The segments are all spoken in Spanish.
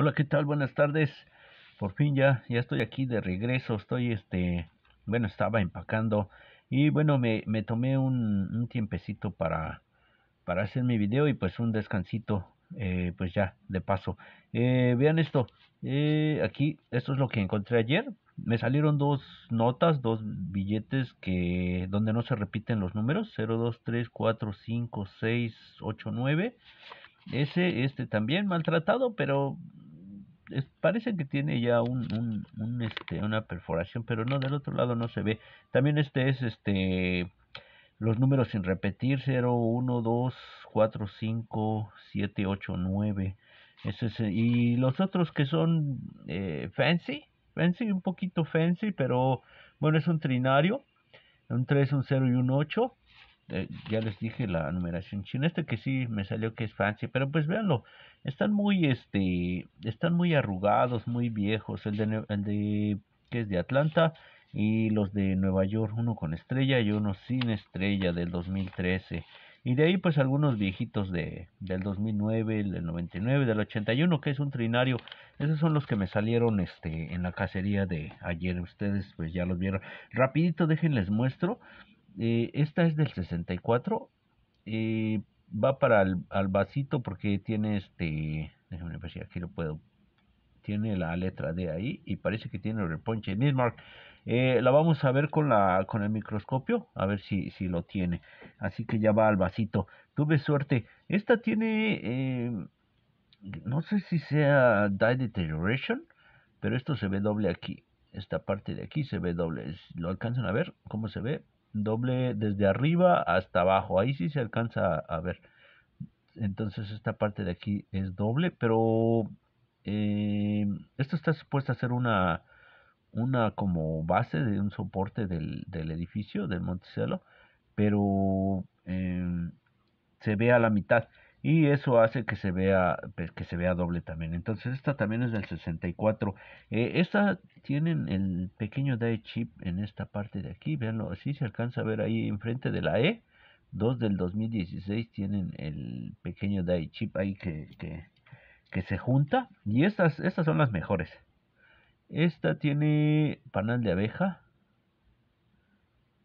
Hola, ¿qué tal? Buenas tardes. Por fin ya, ya estoy aquí de regreso. Estoy, este, bueno, estaba empacando y bueno, me, tomé un, tiempecito para, para hacer mi video y pues un descansito, eh, pues ya, de paso. Eh, vean esto, eh, aquí, esto es lo que encontré ayer. Me salieron dos notas, dos billetes que donde no se repiten los números, 0, 2, 3, 4, 5, 6, 8, 9. Ese, este también maltratado, pero parece que tiene ya un, este, una perforación, pero no, del otro lado no se ve. También este es este los números sin repetir 0, 1, 2, 4, 5, 7, 8, 9. y los otros que son eh, fancy, fancy, un poquito fancy, pero bueno, es un trinario, un 3, un 0 y un 8. Eh, ya les dije la numeración china, este que sí me salió que es fancy, pero pues véanlo, están muy, este, están muy arrugados, muy viejos. El de, el de, que es de Atlanta y los de Nueva York, uno con estrella y uno sin estrella del 2013. Y de ahí pues algunos viejitos de, del 2009, del 99, del 81, que es un trinario. Esos son los que me salieron este, en la cacería de ayer. Ustedes pues ya los vieron. Rapidito déjenles muestro. Eh, esta es del 64. Eh, va para el, al vasito porque tiene este, Déjame ver si aquí lo puedo, tiene la letra D ahí y parece que tiene el reponche. Nismark, eh, la vamos a ver con, la, con el microscopio, a ver si, si lo tiene. Así que ya va al vasito. Tuve suerte. Esta tiene, eh, no sé si sea Die Deterioration, pero esto se ve doble aquí. Esta parte de aquí se ve doble. ¿Lo alcanzan a ver? ¿Cómo se ve? doble desde arriba hasta abajo. Ahí sí se alcanza a ver. Entonces esta parte de aquí es doble, pero eh, esto está supuesto a ser una, una como base de un soporte del, edificio del Monticello, pero eh, se ve a la mitad y eso hace que se vea pues, que se vea doble también entonces esta también es del 64 eh, esta tienen el pequeño die chip en esta parte de aquí veanlo así se alcanza a ver ahí enfrente de la E dos del 2016 tienen el pequeño die chip ahí que, que, que se junta y estas estas son las mejores esta tiene panal de abeja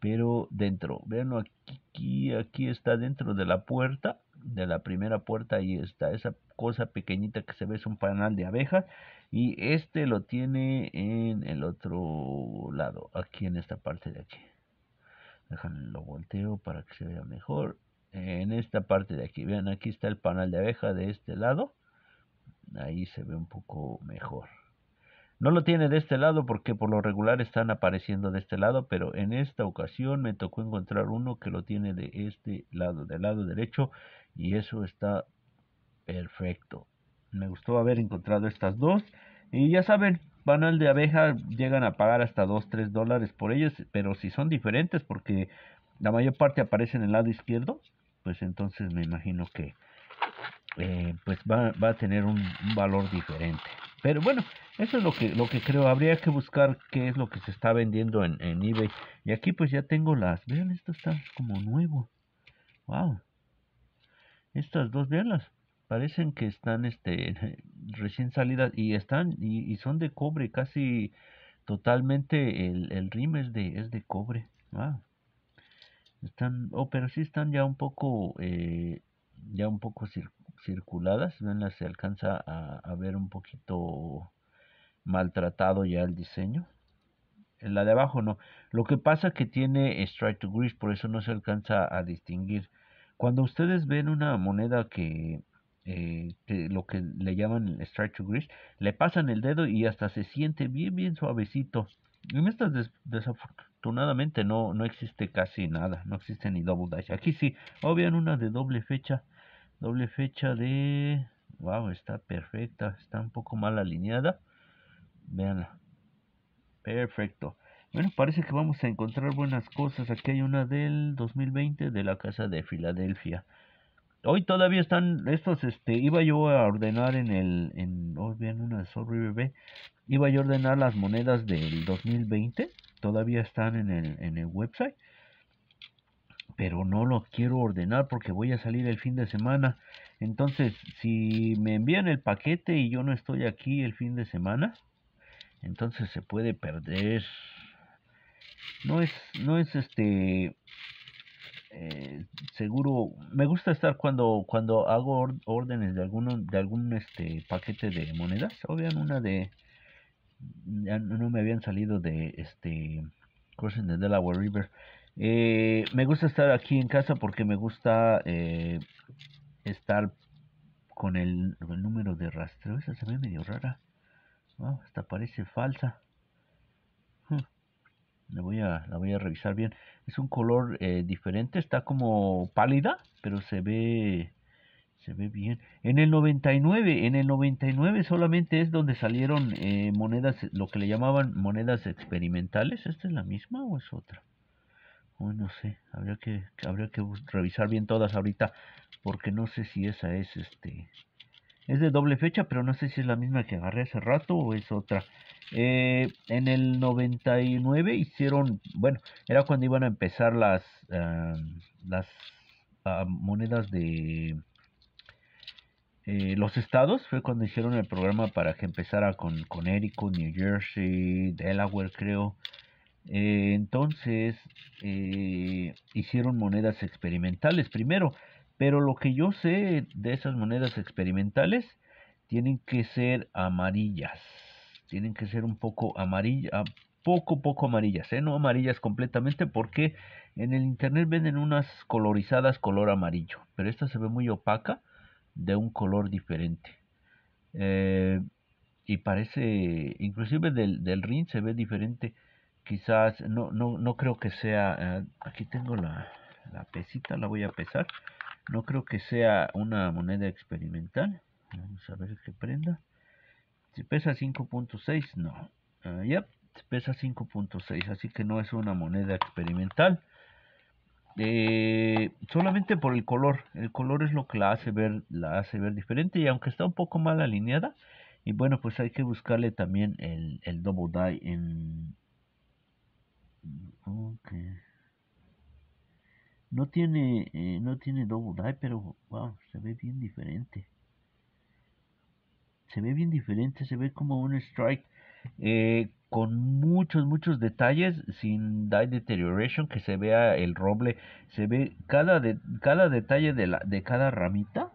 pero dentro veanlo aquí aquí está dentro de la puerta de la primera puerta ahí está esa cosa pequeñita que se ve es un panal de abeja. y este lo tiene en el otro lado aquí en esta parte de aquí déjame lo volteo para que se vea mejor en esta parte de aquí vean aquí está el panal de abeja de este lado ahí se ve un poco mejor no lo tiene de este lado porque por lo regular están apareciendo de este lado, pero en esta ocasión me tocó encontrar uno que lo tiene de este lado, del lado derecho, y eso está perfecto. Me gustó haber encontrado estas dos. Y ya saben, al de abeja llegan a pagar hasta 2-3 dólares por ellos, pero si son diferentes porque la mayor parte aparece en el lado izquierdo, pues entonces me imagino que eh, pues va, a tener un valor diferente. Pero bueno, eso es lo que, lo que creo. Habría que buscar qué es lo que se está vendiendo en, eBay. Y aquí pues ya tengo las. Vean, esto está como nuevo. Wow. Estas dos, velas. Parecen que están este recién salidas. Y están, y, son de cobre, casi totalmente el, el rim es de, es de cobre. Wow. Están, o oh, pero sí están ya un poco, eh, ya un poco circuladas, las se alcanza a, ver un poquito maltratado ya el diseño. En la de abajo no. Lo que pasa que tiene Strike to grease por eso no se alcanza a distinguir. Cuando ustedes ven una moneda que, eh, lo que le llaman Strike to grease le pasan el dedo y hasta se siente bien, bien suavecito. En estas desafortunadamente no, no existe casi nada, no existe ni double dash. Aquí sí, obviamente una de doble fecha Doble fecha de... Wow, está perfecta. Está un poco mal alineada. Veanla. Perfecto. Bueno, parece que vamos a encontrar buenas cosas. Aquí hay una del 2020 de la casa de Filadelfia. Hoy todavía están estos, este, iba yo a ordenar en el, en, hoy oh, bien, una sobre bebé, iba yo a ordenar las monedas del 2020, todavía están en el, en el website pero no lo quiero ordenar porque voy a salir el fin de semana. Entonces, si me envían el paquete y yo no estoy aquí el fin de semana, entonces se puede perder. No es, no es este eh, seguro. Me gusta estar cuando, cuando hago órdenes de alguno, de algún este paquete de monedas. obviamente una de, ya no me habían salido de este Crossing the Delaware River eh, me gusta estar aquí en casa porque me gusta eh, estar con el, número de rastreo. Esa se ve medio rara. hasta parece falsa. Hmm. voy a, la voy a revisar bien. Es un color eh, diferente. Está como pálida, pero se ve, se ve bien. En el 99, en el 99 solamente es donde salieron monedas, lo que le llamaban monedas experimentales. ¿Esta es la misma o es otra? no sé, habría que, habría que revisar bien todas ahorita, porque no sé si esa es este. Es de doble fecha, pero no sé si es la misma que agarré hace rato o es otra. Eh, en el 99 hicieron, bueno, era cuando iban a empezar las, eh, las ah, monedas de eh, los estados. Fue cuando hicieron el programa para que empezara con Connecticut, New Jersey, Delaware, creo. Eh, entonces eh, hicieron monedas experimentales primero, pero lo que yo sé de esas monedas experimentales tienen que ser amarillas, tienen que ser un poco amarillas, ah, poco poco amarillas, ¿eh? no amarillas completamente porque en el internet venden unas colorizadas color amarillo, pero esta se ve muy opaca de un color diferente. y parece, inclusive del, del se ve diferente quizás, no, no, creo que sea, eh, aquí tengo la, pesita, la voy a pesar, no creo que sea una moneda experimental, vamos a ver qué prenda, si pesa 5.6, no, ah, ya pesa 5.6, así que no es una moneda experimental, eh, solamente por el color, el color es lo que la hace ver, la hace ver diferente, y aunque está un poco mal alineada, y bueno, pues hay que buscarle también el, el double die en, no tiene, eh, no tiene double die pero se ve bien diferente. Se ve bien diferente, se ve como un strike eh, con muchos, muchos detalles, sin die deterioration, que se vea el roble, se ve cada, cada detalle de, la, de cada ramita,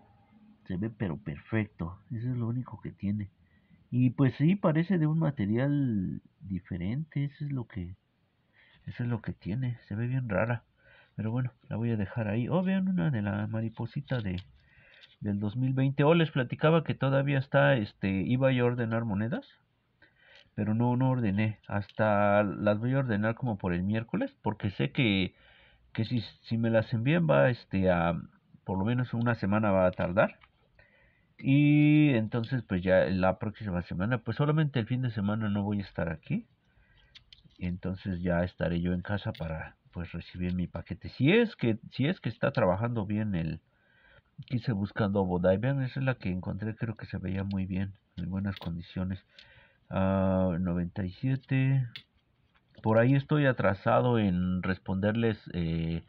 se ve pero perfecto, eso es lo único que tiene. Y pues sí, parece de un material diferente, eso es lo que eso es lo que tiene. Se ve bien rara. Pero bueno, la voy a dejar ahí. Oh, vean una de la mariposita de del 2020. Oh, les platicaba que todavía está, este, iba a ordenar monedas. Pero no, no ordené. Hasta las voy a ordenar como por el miércoles. Porque sé que, que si, si me las envían va, este, a, por lo menos una semana va a tardar. Y entonces pues ya la próxima semana, pues solamente el fin de semana no voy a estar aquí entonces ya estaré yo en casa para pues recibir mi paquete. Si es que, si es que está trabajando bien el quise buscando Bodai, vean, esa es la que encontré, creo que se veía muy bien, en buenas condiciones. 97. Ah, Por ahí estoy atrasado en responderles eh,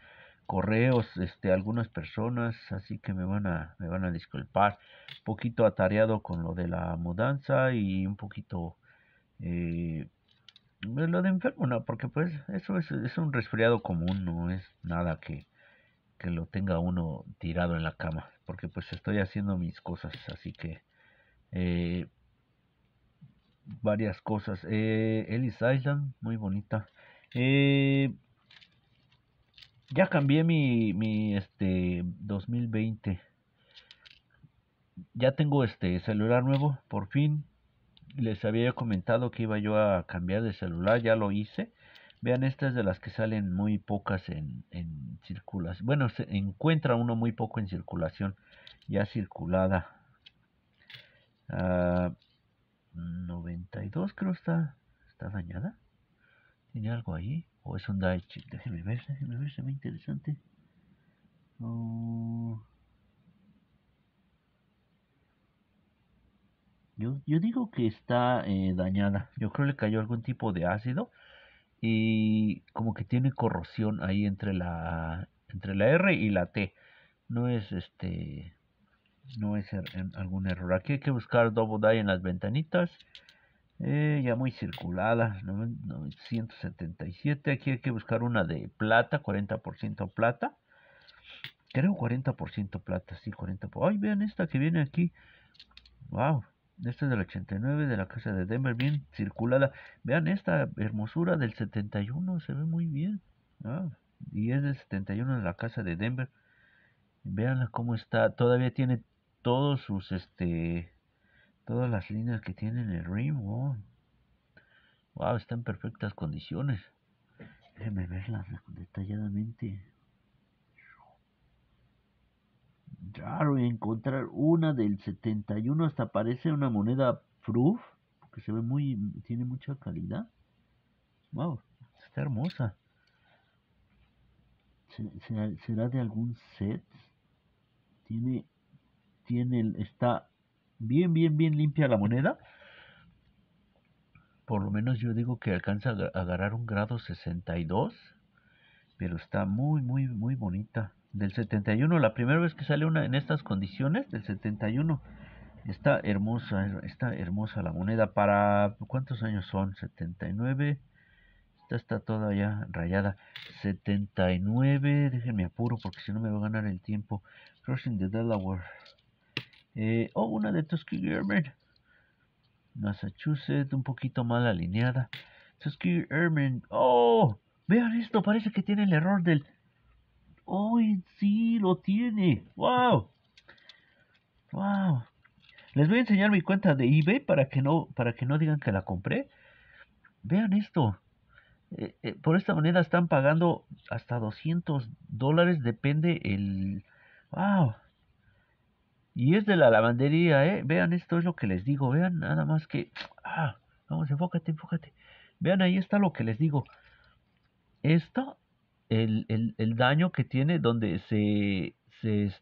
correos este algunas personas así que me van a me van a disculpar un poquito atareado con lo de la mudanza y un poquito eh, lo de enfermo no, porque pues eso es, un resfriado común, no es nada que, lo tenga uno tirado en la cama, porque pues estoy haciendo mis cosas, así que eh, varias cosas. Eh, Ellis Island, muy bonita. Eh, ya cambié mi, este 2020. Ya tengo este celular nuevo, por fin les había comentado que iba yo a cambiar de celular, ya lo hice. Vean, estas es de las que salen muy pocas en, circulación. Bueno, se encuentra uno muy poco en circulación, ya circulada. 92 ah, creo está, está dañada. ¿Tiene algo ahí? ¿O es un die Déjenme ver, déjenme ver, se ve interesante. Yo, digo que está eh, dañada. Yo creo que le cayó algún tipo de ácido y como que tiene corrosión ahí entre la entre la R y la T. No es este no es er, algún error. Aquí hay que buscar double die en las ventanitas. Eh, ya muy circulada, 977. Aquí hay que buscar una de plata, 40% plata. Creo 40% plata, sí, 40%. Ay, vean esta que viene aquí. Wow, esta es del 89 de la casa de Denver, bien circulada. Vean esta hermosura del 71, se ve muy bien. Ah, y es del 71 de la casa de Denver. Vean cómo está, todavía tiene todos sus, este, todas las líneas que tiene el rim. Wow, oh. wow está en perfectas condiciones. Déjenme verlas detalladamente raro encontrar una del 71 hasta parece una moneda proof porque se ve muy tiene mucha calidad wow está hermosa ¿Será, será de algún set tiene tiene está bien bien bien limpia la moneda por lo menos yo digo que alcanza a agarrar un grado 62 pero está muy muy muy bonita del 71, la primera vez que sale una en estas condiciones, del 71. Está hermosa, está hermosa la moneda para ¿cuántos años son? 79. Esta está toda ya rayada. 79, déjenme apuro porque si no me va a ganar el tiempo. Crossing the Delaware. Eh, oh, una de Tuskegee Airmen. Massachusetts, un poquito mal alineada. Tuskegee Airmen. Oh, vean esto, parece que tiene el error del ¡Oh, sí lo tiene. ¡Wow! ¡Wow! Les voy a enseñar mi cuenta de eBay para que no, para que no digan que la compré. Vean esto. Eh, eh, por esta moneda están pagando hasta 200 dólares, depende el... ¡Wow! Y es de la lavandería, ¿eh? Vean, esto es lo que les digo. Vean, nada más que... ¡Ah! Vamos, enfócate, enfócate. Vean, ahí está lo que les digo. Esto el, el, daño que tiene donde se, se,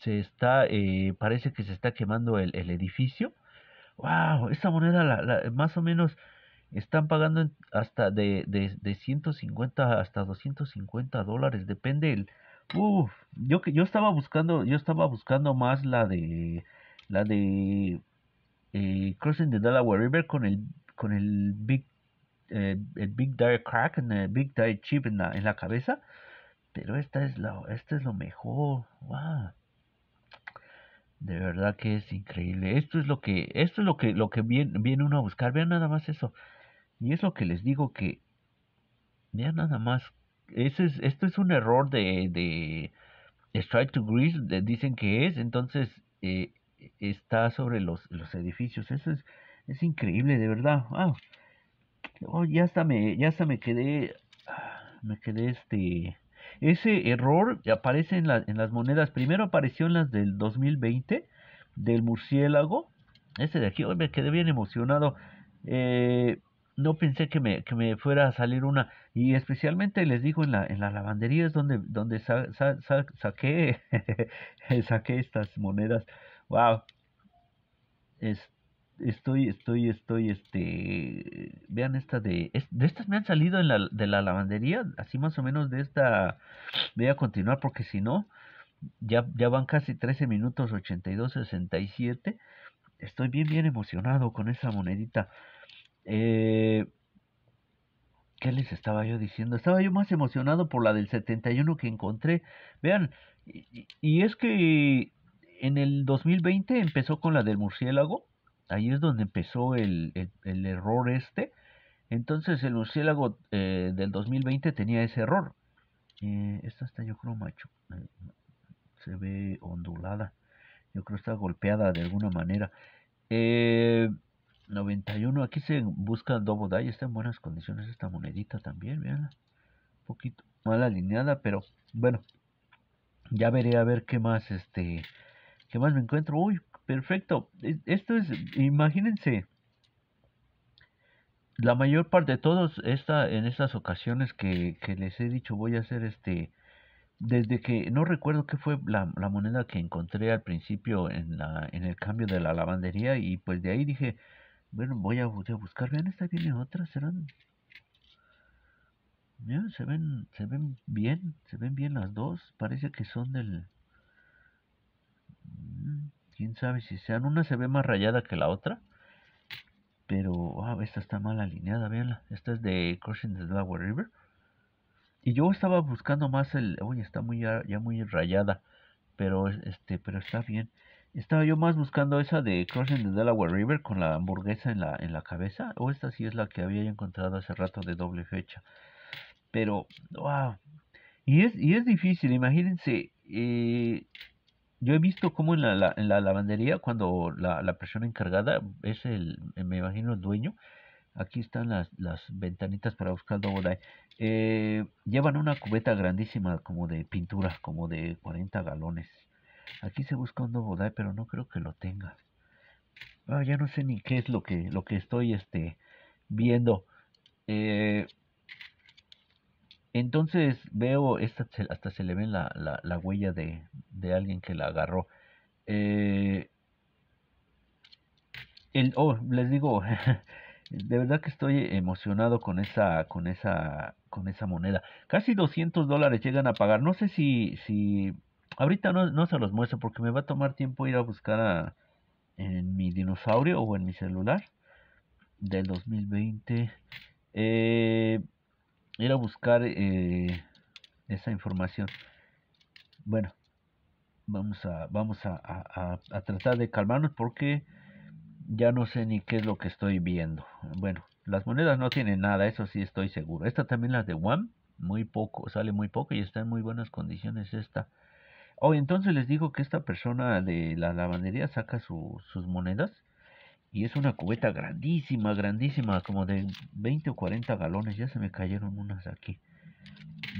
se está, eh, parece que se está quemando el, edificio. ¡Wow! Esa moneda la, la, más o menos están pagando hasta de, de, de 150 hasta 250 dólares, depende el... Uf, yo que yo estaba buscando, yo estaba buscando más la de la de eh, Crossing the Delaware River con el con el Big eh, el Big Dark Crack, en el Big Dark Chip en la, cabeza. Pero esta es, la, esta es lo mejor. ¡Wow! De verdad que es increíble. Esto es lo que, esto es lo que, lo que viene, viene uno a buscar. Vean nada más eso. Y es lo que les digo que. Vean nada más. Ese es, esto es un error de, de Strike to Grease. dicen que es. Entonces eh, está sobre los, los edificios. Eso es, es increíble, de verdad. Wow. Ah. Oh, ya hasta me, ya me quedé, ah, me quedé este, ese error aparece en, en las monedas, primero apareció en las del 2020, del murciélago, ese de aquí, hoy me quedé bien emocionado, eh, no pensé que me, fuera a salir una, y especialmente les digo en la, en la lavandería es donde, donde saqué, saqué estas monedas, wow, este, estoy, estoy, estoy, este, vean esta de, de estas me han salido en la, de la lavandería, así más o menos de esta, voy a continuar porque si no, ya, ya van casi 13 minutos 82, 67, estoy bien, bien emocionado con esa monedita, eh, ¿qué les estaba yo diciendo? Estaba yo más emocionado por la del 71 que encontré, vean, y es que en el 2020 empezó con la del murciélago, Ahí es donde empezó el, error este. Entonces el murciélago eh, del 2020 tenía ese error. Eh, esta está yo creo macho. Eh, se ve ondulada. Yo creo está golpeada de alguna manera. 91. Aquí se busca Double Die. Está en buenas condiciones esta monedita también. Un poquito mal alineada. Pero bueno. Ya veré a ver qué más este. ¿Qué más me encuentro? Uy, perfecto. E-, esto es, imagínense, la mayor parte de todos esta, en estas ocasiones que, les he dicho voy a hacer este, desde que no recuerdo qué fue la, moneda que encontré al principio en, la, en el cambio de la lavandería y pues de ahí dije, bueno, voy a, buscar, vean, esta viene otra, serán... se ven, se ven bien, se ven bien las dos, parece que son del... Quién sabe si sean. Una se ve más rayada que la otra. Pero, wow, ah, esta está mal alineada, véanla. Esta es de Crossing the Delaware River. Y yo estaba buscando más el... Uy, está muy ya, muy rayada. Pero, este, pero está bien. Estaba yo más buscando esa de Crossing the Delaware River con la hamburguesa en la, en la cabeza. O esta sí es la que había encontrado hace rato de doble fecha. Pero, wow. Ah, y es, y es difícil, imagínense. Eh, yo he visto cómo en la, lavandería, cuando la, persona encargada es el, eh, me imagino, el dueño, aquí están las, ventanitas para buscar el eh, llevan una cubeta grandísima, como de pintura, como de 40 galones. Aquí se busca un Dobodai, pero no creo que lo tenga. Ah, ya no sé ni qué es lo que, lo que estoy este, viendo. Eh, entonces veo, esta, hasta se le ve la, huella de, alguien que la agarró. Eh, oh, les digo, de verdad que estoy emocionado con esa, con esa, con esa moneda. Casi 200 dólares llegan a pagar. No sé si, ahorita no, se los muestro porque me va a tomar tiempo ir a buscar en mi dinosaurio o en mi celular del 2020. Eh, ir a buscar eh, esa información. Bueno, vamos a, vamos a, tratar de calmarnos porque ya no sé ni qué es lo que estoy viendo. Bueno, las monedas no tienen nada, eso sí estoy seguro. Esta también la de One, muy poco, sale muy poco y está en muy buenas condiciones esta. hoy oh, entonces les digo que esta persona de la lavandería saca sus monedas y es una cubeta grandísima, grandísima, como de 20 o 40 galones. Ya se me cayeron unas aquí.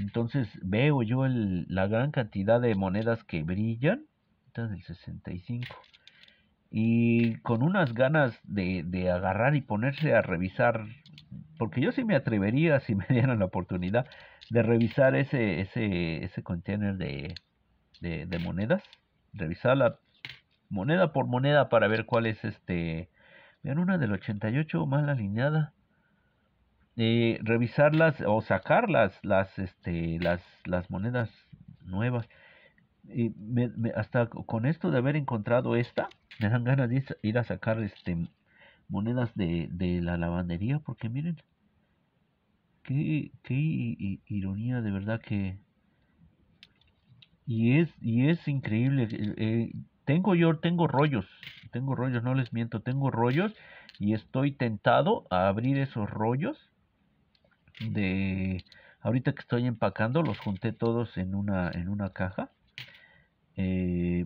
Entonces veo yo la gran cantidad de monedas que brillan. Esta del 65. Y con unas ganas de, agarrar y ponerse a revisar. Porque yo sí me atrevería, si me dieran la oportunidad, de revisar ese, ese, ese container de, de, de monedas. Revisar la moneda por moneda para ver cuál es este Vean una del 88 mal alineada. Eh, revisarlas o sacarlas las, este, las, las monedas nuevas. Y hasta con esto de haber encontrado esta, me dan ganas de ir a sacar este, monedas de, la lavandería, porque miren, qué, qué ironía de verdad que... Y es, y es increíble. Eh, eh, tengo yo, tengo rollos, tengo rollos, no les miento, tengo rollos y estoy tentado a abrir esos rollos de ahorita que estoy empacando, los junté todos en una, en una caja. Eh,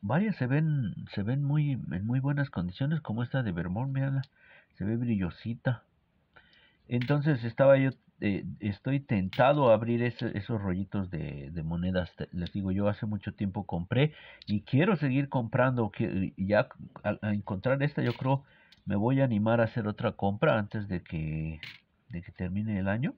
varias se ven, se ven muy, en muy buenas condiciones, como esta de Vermont, mira, se ve brillosita. Entonces estaba yo eh, estoy tentado a abrir esos rollitos de, monedas. Les digo, yo hace mucho tiempo compré y quiero seguir comprando. Que, ya al, encontrar esta, yo creo me voy a animar a hacer otra compra antes de que, de que termine el año.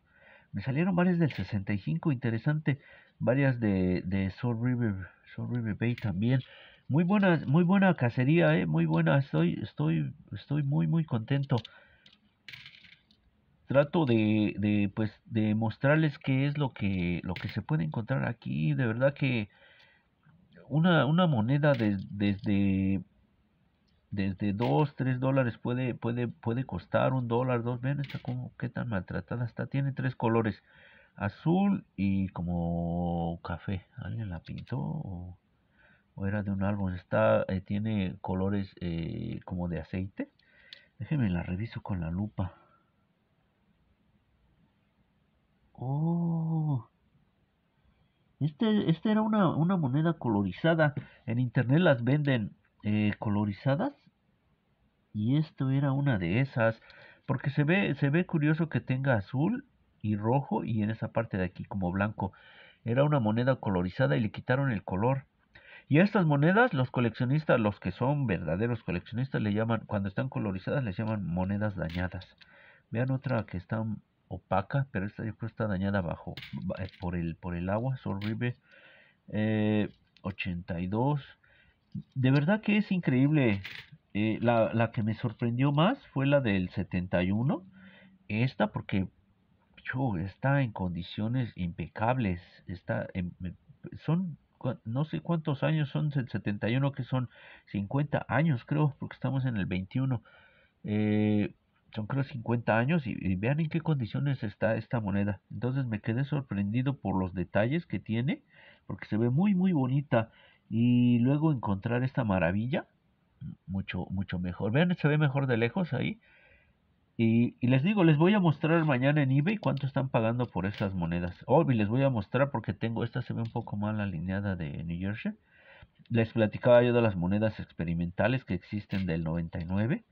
Me salieron varias del 65, interesante. Varias de, de Soul River, River Bay también. Muy buena, muy buena cacería, eh, muy buena. Estoy, estoy, estoy muy, muy contento trato de, pues, de mostrarles qué es lo que, lo que se puede encontrar aquí. De verdad que una, moneda de, desde desde 2, 3 dólares puede, puede, puede costar un dólar, dos. Vean esta como qué tan maltratada está. Tiene tres colores, azul y como café. ¿Alguien la pintó o, era de un árbol? Está, eh, tiene colores eh, como de aceite. Déjenme la reviso con la lupa. Oh. Este, este era una, moneda colorizada. En internet las venden eh, colorizadas. Y esto era una de esas. Porque se ve, se ve curioso que tenga azul y rojo y en esa parte de aquí como blanco. Era una moneda colorizada y le quitaron el color. Y a estas monedas los coleccionistas, los que son verdaderos coleccionistas, le llaman, cuando están colorizadas, les llaman monedas dañadas. Vean otra que está opaca, pero esta yo creo está dañada abajo eh, por el, por el agua, Sol 82. Eh, De verdad que es increíble. Eh, la, la, que me sorprendió más fue la del 71. Esta porque yo, está en condiciones impecables. Está en, son no sé cuántos años son el 71 que son 50 años creo porque estamos en el 21 son creo 50 años y, vean en qué condiciones está esta moneda. Entonces me quedé sorprendido por los detalles que tiene, porque se ve muy muy bonita y luego encontrar esta maravilla, mucho mucho mejor. Vean, se ve mejor de lejos ahí. Y, les digo, les voy a mostrar mañana en eBay cuánto están pagando por estas monedas. Oh, les voy a mostrar porque tengo esta, se ve un poco mal alineada de New Jersey. Les platicaba yo de las monedas experimentales que existen del 99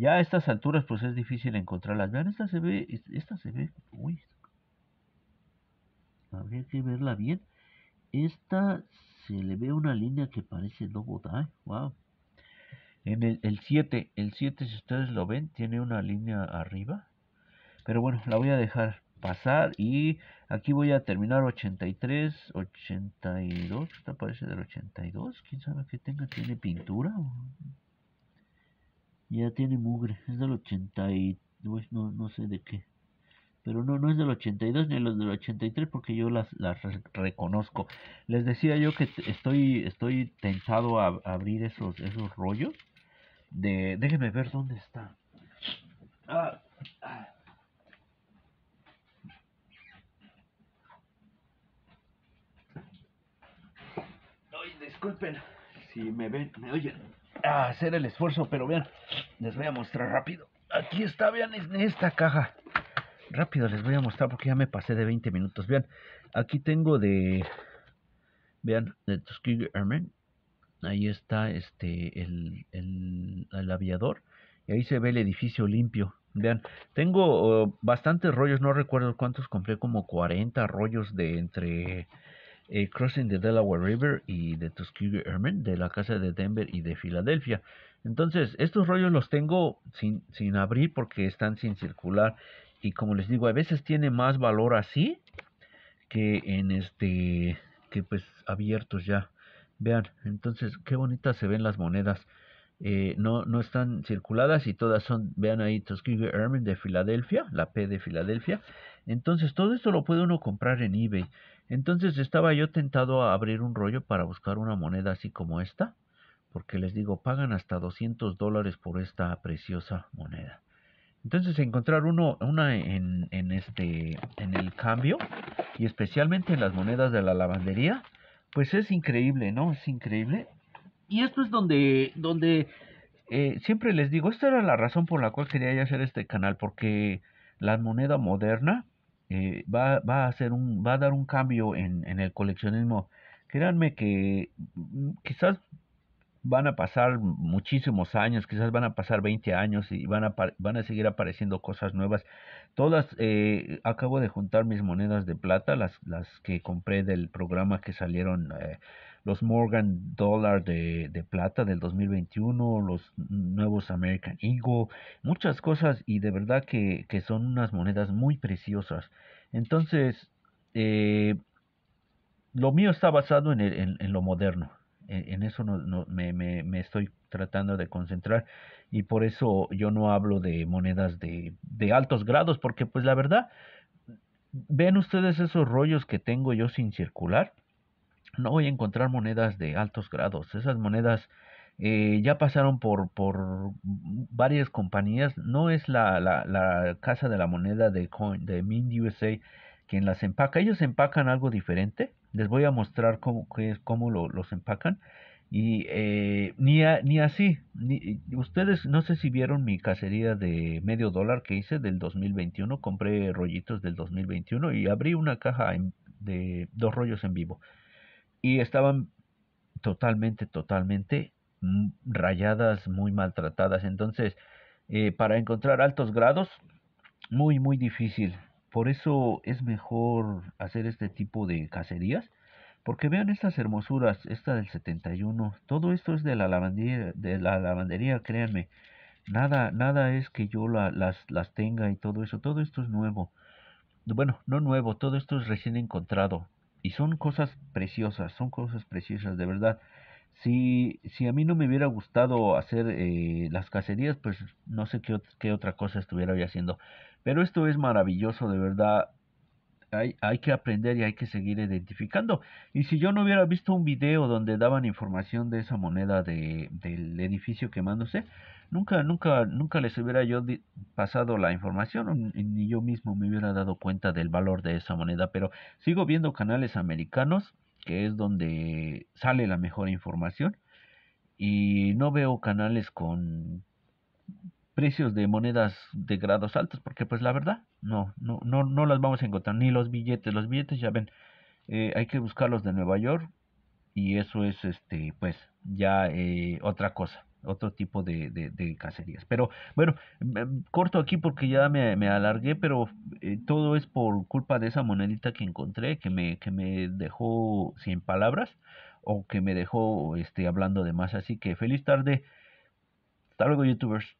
ya a estas alturas pues es difícil encontrarlas. Vean, esta se ve, esta se ve, uy, habría que verla bien. Esta se le ve una línea que parece no wow. En el 7, el 7 si ustedes lo ven, tiene una línea arriba. Pero bueno, la voy a dejar pasar y aquí voy a terminar 83, 82, esta parece del 82, quién sabe qué tenga, tiene pintura ya tiene mugre, es del 82, no, no sé de qué. Pero no, no es del 82 ni los del 83 porque yo las, las reconozco. Les decía yo que estoy, estoy tentado a, abrir esos, esos rollos. De, déjenme ver dónde está. Ah, ah. disculpen si me ven, me oyen a hacer el esfuerzo, pero vean, les voy a mostrar rápido. Aquí está, vean, en esta caja. Rápido les voy a mostrar porque ya me pasé de 20 minutos. Vean, aquí tengo de, vean, de Tuskegee Airmen. Ahí está este el, el, el aviador y ahí se ve el edificio limpio. Vean, tengo oh, bastantes rollos, no recuerdo cuántos compré, como 40 rollos de entre eh, Crossing the Delaware River y de Tuskegee Airmen de la Casa de Denver y de Filadelfia. Entonces, estos rollos los tengo sin, sin abrir porque están sin circular. Y como les digo, a veces tiene más valor así que en este, que pues abiertos ya. Vean, entonces, qué bonitas se ven las monedas. Eh, no, no están circuladas y todas son, vean ahí, Tuskegee Airmen de Filadelfia, la P de Filadelfia. Entonces, todo esto lo puede uno comprar en eBay. Entonces estaba yo tentado a abrir un rollo para buscar una moneda así como esta, porque les digo, pagan hasta 200 dólares por esta preciosa moneda. Entonces encontrar uno, una en, este, en el cambio y especialmente en las monedas de la lavandería, pues es increíble, ¿no? Es increíble. Y esto es donde, donde eh, siempre les digo, esta era la razón por la cual quería hacer este canal, porque la moneda moderna eh, va, va, a hacer un, va a dar un cambio en, en el coleccionismo. Créanme que mm, quizás van a pasar muchísimos años, quizás van a pasar 20 años y van a, van a seguir apareciendo cosas nuevas. Todas, eh, acabo de juntar mis monedas de plata, las, las que compré del programa que salieron eh, los Morgan Dollar de, plata del 2021, los nuevos American Eagle, muchas cosas y de verdad que, son unas monedas muy preciosas. Entonces, eh, lo mío está basado en, lo moderno, en, eso no, me, me, estoy tratando de concentrar y por eso yo no hablo de monedas de, de, altos grados porque pues la verdad ven ustedes esos rollos que tengo yo sin circular no voy a encontrar monedas de altos grados. Esas monedas eh, ya pasaron por, por varias compañías. No es la, la, la casa de la moneda de, Coin, de USA quien las empaca. Ellos empacan algo diferente. Les voy a mostrar cómo, lo, los empacan. Y eh, ni, ni así. ustedes no sé si vieron mi cacería de medio dólar que hice del 2021. Compré rollitos del 2021 y abrí una caja de dos rollos en vivo y estaban totalmente, totalmente mm, rayadas, muy maltratadas. Entonces, eh, para encontrar altos grados, muy, muy difícil. Por eso es mejor hacer este tipo de cacerías. Porque vean estas hermosuras, esta del 71, todo esto es de la lavandería, de la lavandería, créanme. Nada, nada es que yo las, las tenga y todo eso, todo esto es nuevo. Bueno, no nuevo, todo esto es recién encontrado, y son cosas preciosas, son cosas preciosas, de verdad. Si, si a mí no me hubiera gustado hacer eh, las cacerías, pues no sé qué, qué otra cosa estuviera yo haciendo. Pero esto es maravilloso, de verdad hay, que aprender y hay que seguir identificando. Y si yo no hubiera visto un video donde daban información de esa moneda del edificio quemándose, nunca, nunca, nunca les hubiera yo pasado la información, ni yo mismo me hubiera dado cuenta del valor de esa moneda. Pero sigo viendo canales americanos, que es donde sale la mejor información, y no veo canales con precios de monedas de grados altos, porque pues la verdad, no, no, no, no las vamos a encontrar, ni los billetes, los billetes ya ven, eh, hay que buscarlos de Nueva York y eso es este, pues ya eh, otra cosa, otro tipo de, de, cacerías. Pero bueno, corto aquí porque ya me, alargué, pero eh, todo es por culpa de esa monedita que encontré, que me, que me dejó sin palabras o que me dejó este, hablando de más. Así que feliz tarde. Hasta luego, youtubers.